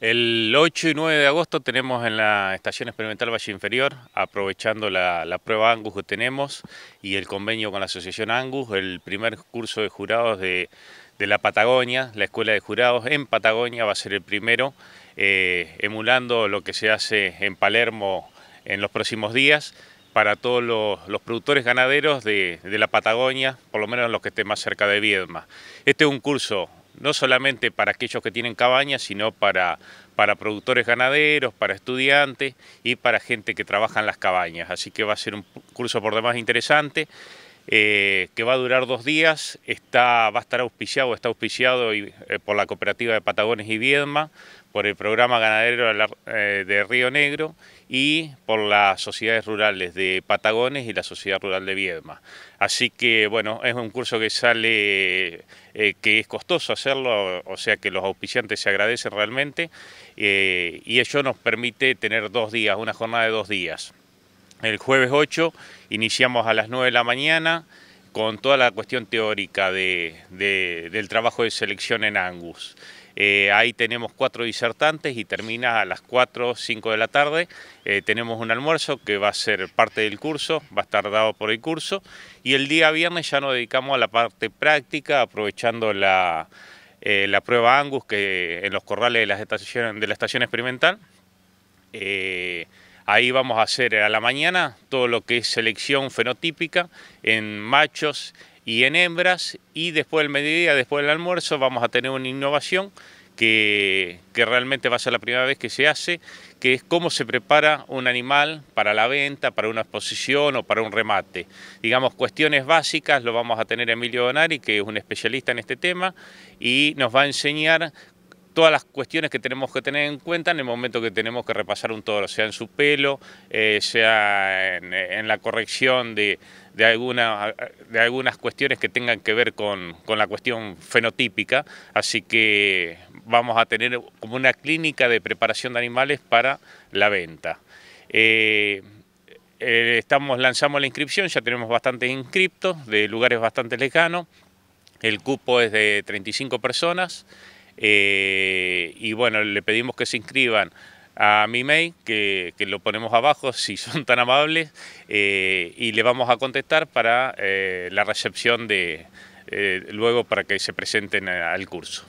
El 8 y 9 de agosto tenemos en la Estación Experimental Valle Inferior, aprovechando la, prueba Angus que tenemos y el convenio con la Asociación Angus, el primer curso de jurados de, la Patagonia, la Escuela de Jurados en Patagonia va a ser el primero, eh, emulando lo que se hace en Palermo en los próximos días para todos los, productores ganaderos de, de, la Patagonia, por lo menos los que estén más cerca de Viedma. Este es un curso no solamente para aquellos que tienen cabañas, sino para, para productores ganaderos, para estudiantes y para gente que trabaja en las cabañas. Así que va a ser un curso por demás interesante. Eh, que va a durar dos días, está, va a estar auspiciado, está auspiciado eh, por la cooperativa de Patagones y Viedma, por el programa ganadero eh, de, Río Negro y por las sociedades rurales de Patagones y la Sociedad Rural de Viedma. Así que bueno, es un curso que sale, que es costoso hacerlo, o sea que los auspiciantes se agradecen realmente y ello nos permite tener dos días, una jornada de dos días. El jueves 8 iniciamos a las 9 de la mañana con toda la cuestión teórica del trabajo de selección en Angus. Eh, ahí tenemos cuatro disertantes y termina a las 4 o 5 de la tarde. Eh, tenemos un almuerzo que va a ser parte del curso, va a estar dado por el curso. Y el día viernes ya nos dedicamos a la parte práctica, aprovechando la, eh, prueba Angus que en los corrales de, las estaciones, de la estación experimental. Ahí vamos a hacer a la mañana todo lo que es selección fenotípica en machos y en hembras y después del mediodía, después del almuerzo, vamos a tener una innovación que, realmente va a ser la primera vez que se hace, que es cómo se prepara un animal para la venta, para una exposición o para un remate. Digamos, cuestiones básicas lo vamos a tener Emilio Donari, que es un especialista en este tema, y nos va a enseñar todas las cuestiones que tenemos que tener en cuenta en el momento que tenemos que repasar un toro, sea en su pelo, eh, sea en, la corrección de, alguna, de algunas cuestiones que tengan que ver con, la cuestión fenotípica. Así que vamos a tener como una clínica de preparación de animales para la venta. Eh, eh, estamos, lanzamos la inscripción, ya tenemos bastantes inscriptos de lugares bastante lejanos. El cupo es de 35 personas. Eh, y bueno, le pedimos que se inscriban a mi mail, que, lo ponemos abajo si son tan amables, eh, y le vamos a contestar para eh, la recepción de luego para que se presenten al curso.